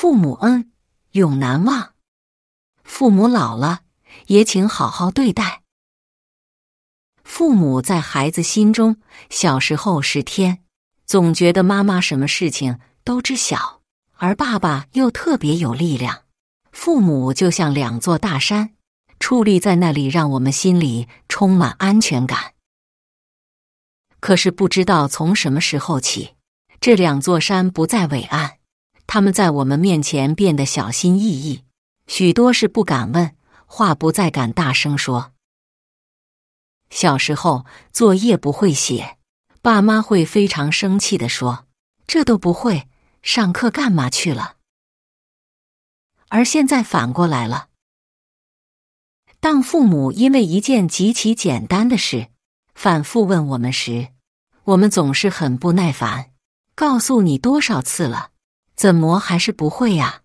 父母恩永难忘，父母老了也请好好对待。父母在孩子心中，小时候是天，总觉得妈妈什么事情都知晓，而爸爸又特别有力量。父母就像两座大山，矗立在那里，让我们心里充满安全感。可是不知道从什么时候起，这两座山不再伟岸。他们在我们面前变得小心翼翼，许多事不敢问，话不再敢大声说。小时候作业不会写，爸妈会非常生气的说：“这都不会，上课干嘛去了？”而现在反过来了，当父母因为一件极其简单的事反复问我们时，我们总是很不耐烦：“告诉你多少次了？”怎么还是不会呀？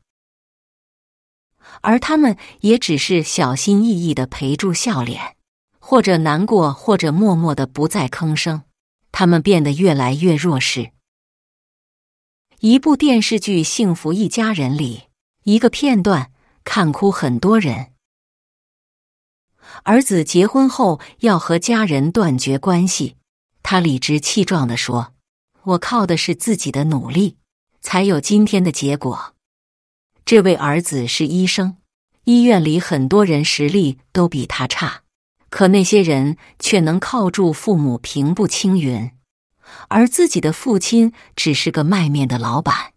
而他们也只是小心翼翼的陪住笑脸，或者难过，或者默默的不再吭声。他们变得越来越弱势。一部电视剧《幸福一家人》里一个片段，看哭很多人。儿子结婚后要和家人断绝关系，他理直气壮的说：“我靠的是自己的努力。”才有今天的结果。这位儿子是医生，医院里很多人实力都比他差，可那些人却能靠住父母平步青云，而自己的父亲只是个卖面的老板。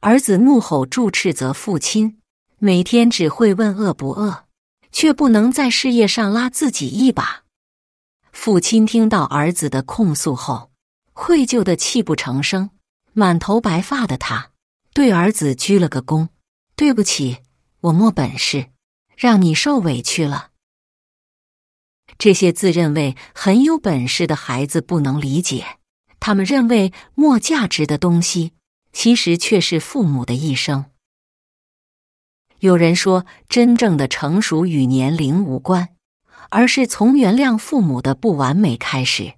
儿子怒吼住斥责父亲，每天只会问饿不饿，却不能在事业上拉自己一把。父亲听到儿子的控诉后，愧疚的泣不成声。满头白发的他，对儿子鞠了个躬：“对不起，我没本事，让你受委屈了。”这些自认为很有本事的孩子不能理解，他们认为没价值的东西，其实却是父母的一生。有人说，真正的成熟与年龄无关，而是从原谅父母的不完美开始。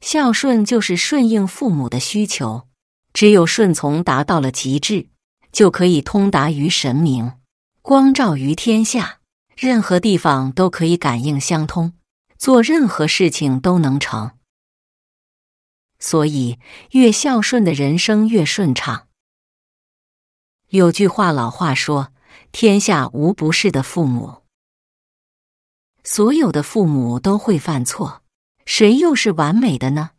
孝顺就是顺应父母的需求，只有顺从达到了极致，就可以通达于神明，光照于天下，任何地方都可以感应相通，做任何事情都能成。所以，越孝顺的人生越顺畅。有句话，老话说：“天下无不是的父母。”所有的父母都会犯错。谁又是完美的呢？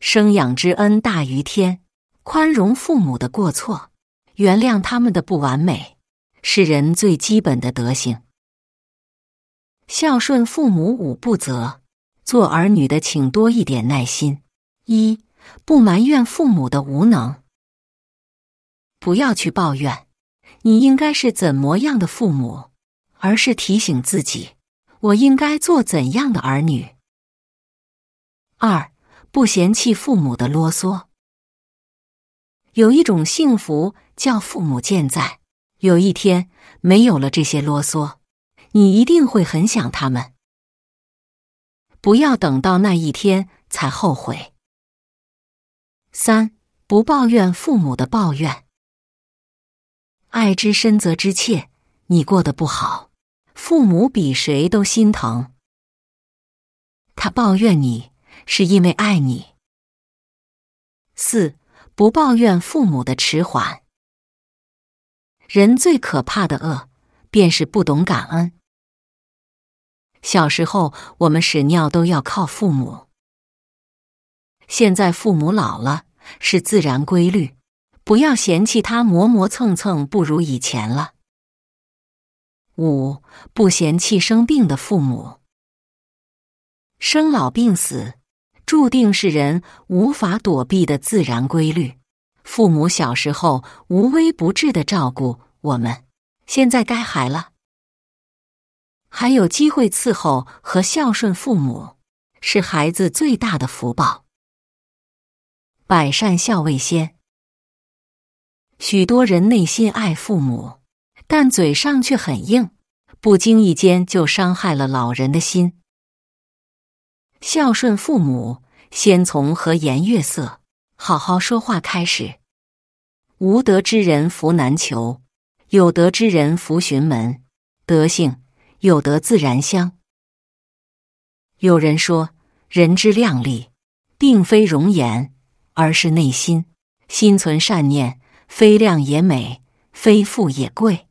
生养之恩大于天，宽容父母的过错，原谅他们的不完美，是人最基本的德行。孝顺父母五不责，做儿女的请多一点耐心。一，不埋怨父母的无能，不要去抱怨，你应该是怎么样的父母，而是提醒自己。我应该做怎样的儿女？二不嫌弃父母的啰嗦。有一种幸福叫父母健在。有一天没有了这些啰嗦，你一定会很想他们。不要等到那一天才后悔。三不抱怨父母的抱怨。爱之深则之切，你过得不好。父母比谁都心疼，他抱怨你是因为爱你。四，不抱怨父母的迟缓。人最可怕的恶，便是不懂感恩。小时候我们屎尿都要靠父母，现在父母老了，是自然规律，不要嫌弃他磨磨蹭蹭不如以前了。五不嫌弃生病的父母，生老病死注定是人无法躲避的自然规律。父母小时候无微不至的照顾我们，现在该孩了，还有机会伺候和孝顺父母，是孩子最大的福报。百善孝为先，许多人内心爱父母。但嘴上却很硬，不经意间就伤害了老人的心。孝顺父母，先从和颜悦色、好好说话开始。无德之人福难求，有德之人福寻门。德性有德自然香。有人说，人之靓丽，并非容颜，而是内心。心存善念，非靓也美，非富也贵。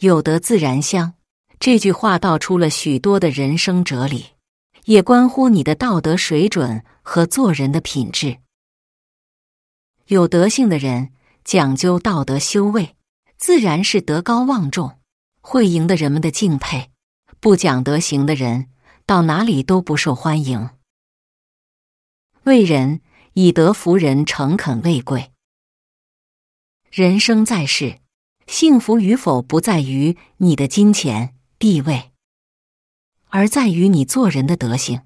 有德自然香，这句话道出了许多的人生哲理，也关乎你的道德水准和做人的品质。有德性的人讲究道德修为，自然是德高望重，会赢得人们的敬佩；不讲德行的人，到哪里都不受欢迎。为人以德服人，诚恳为贵。人生在世。幸福与否不在于你的金钱地位，而在于你做人的德行。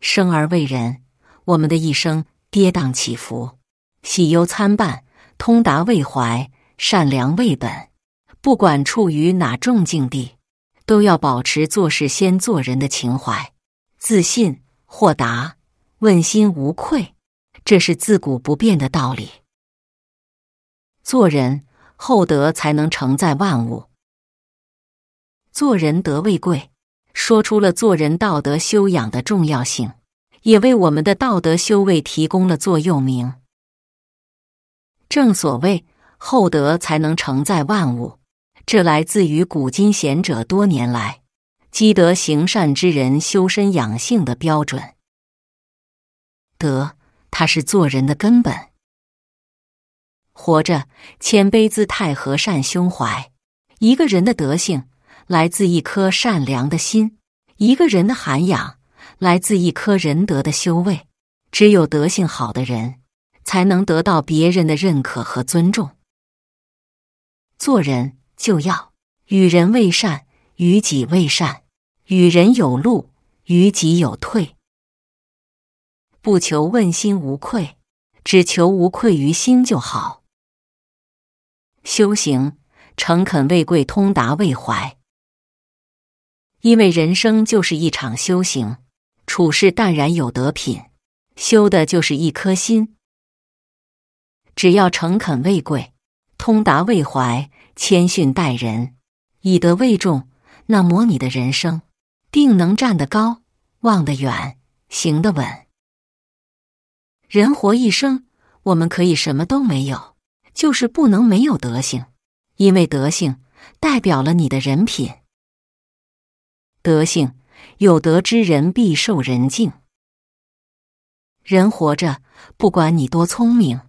生而为人，我们的一生跌宕起伏，喜忧参半，通达未怀，善良为本。不管处于哪种境地，都要保持做事先做人的情怀，自信、豁达、问心无愧，这是自古不变的道理。做人厚德才能承载万物。做人德为贵，说出了做人道德修养的重要性，也为我们的道德修为提供了座右铭。正所谓厚德才能承载万物，这来自于古今贤者多年来积德行善之人修身养性的标准。德，它是做人的根本。活着，谦卑姿态，和善胸怀。一个人的德性来自一颗善良的心，一个人的涵养来自一颗仁德的修为。只有德性好的人，才能得到别人的认可和尊重。做人就要与人为善，与己为善；与人有路，与己有退。不求问心无愧，只求无愧于心就好。修行，诚恳为贵，通达为怀。因为人生就是一场修行，处事淡然有德品，修的就是一颗心。只要诚恳为贵，通达为怀，谦逊待人，以德为重，那模拟的人生定能站得高，望得远，行得稳。人活一生，我们可以什么都没有。就是不能没有德性，因为德性代表了你的人品。德性有德之人必受人敬。人活着，不管你多聪明、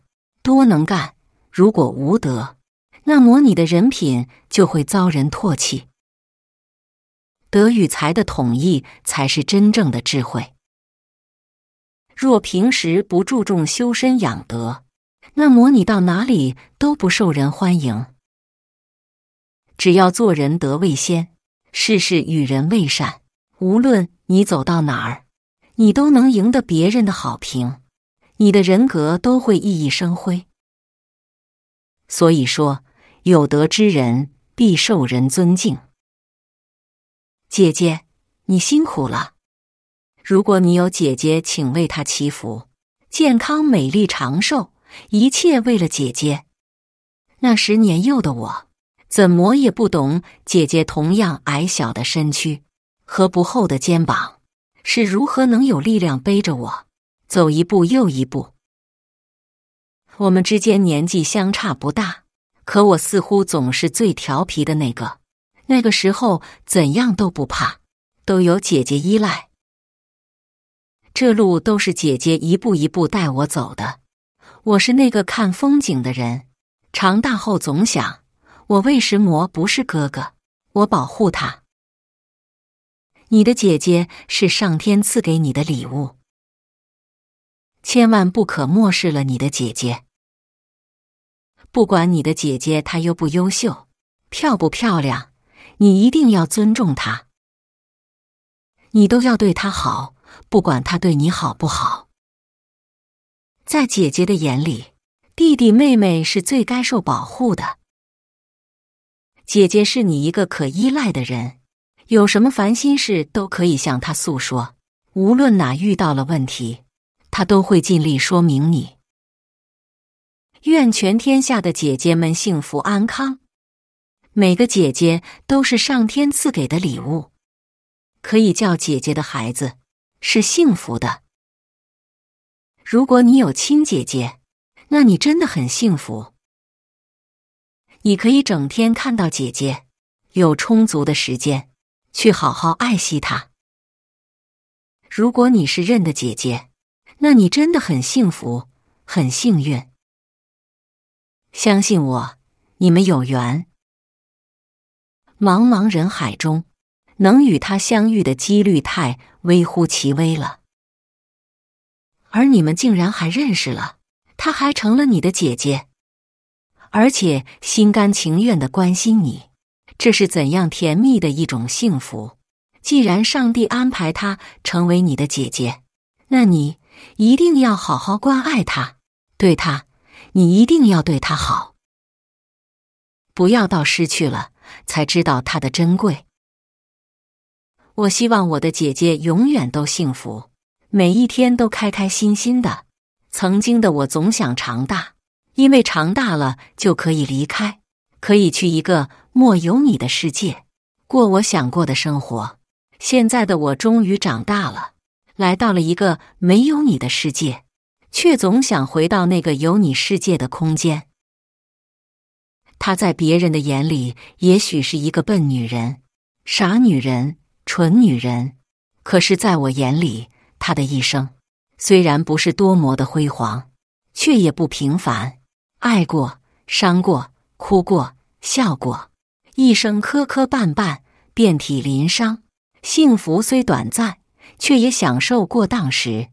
多能干，如果无德，那么你的人品就会遭人唾弃。德与才的统一，才是真正的智慧。若平时不注重修身养德。那模，你到哪里都不受人欢迎。只要做人德为先，事事与人为善，无论你走到哪儿，你都能赢得别人的好评，你的人格都会熠熠生辉。所以说，有德之人必受人尊敬。姐姐，你辛苦了。如果你有姐姐，请为她祈福，健康、美丽、长寿。一切为了姐姐。那时年幼的我，怎么也不懂姐姐同样矮小的身躯和不厚的肩膀是如何能有力量背着我走一步又一步。我们之间年纪相差不大，可我似乎总是最调皮的那个。那个时候，怎样都不怕，都有姐姐依赖。这路都是姐姐一步一步带我走的。我是那个看风景的人，长大后总想，我为石魔不是哥哥，我保护他。你的姐姐是上天赐给你的礼物，千万不可漠视了你的姐姐。不管你的姐姐她优不优秀，漂不漂亮，你一定要尊重她，你都要对她好，不管她对你好不好。在姐姐的眼里，弟弟妹妹是最该受保护的。姐姐是你一个可依赖的人，有什么烦心事都可以向她诉说。无论哪遇到了问题，她都会尽力说明你。愿全天下的姐姐们幸福安康。每个姐姐都是上天赐给的礼物，可以叫姐姐的孩子是幸福的。如果你有亲姐姐，那你真的很幸福。你可以整天看到姐姐，有充足的时间去好好爱惜她。如果你是认的姐姐，那你真的很幸福，很幸运。相信我，你们有缘。茫茫人海中，能与她相遇的几率太微乎其微了。而你们竟然还认识了，她还成了你的姐姐，而且心甘情愿的关心你，这是怎样甜蜜的一种幸福！既然上帝安排她成为你的姐姐，那你一定要好好关爱她，对她，你一定要对她好，不要到失去了才知道她的珍贵。我希望我的姐姐永远都幸福。每一天都开开心心的。曾经的我总想长大，因为长大了就可以离开，可以去一个没有你的世界，过我想过的生活。现在的我终于长大了，来到了一个没有你的世界，却总想回到那个有你世界的空间。她在别人的眼里也许是一个笨女人、傻女人、蠢女人，可是在我眼里。他的一生虽然不是多么的辉煌，却也不平凡。爱过，伤过，哭过，笑过，一生磕磕绊绊，遍体鳞伤。幸福虽短暂，却也享受过当时。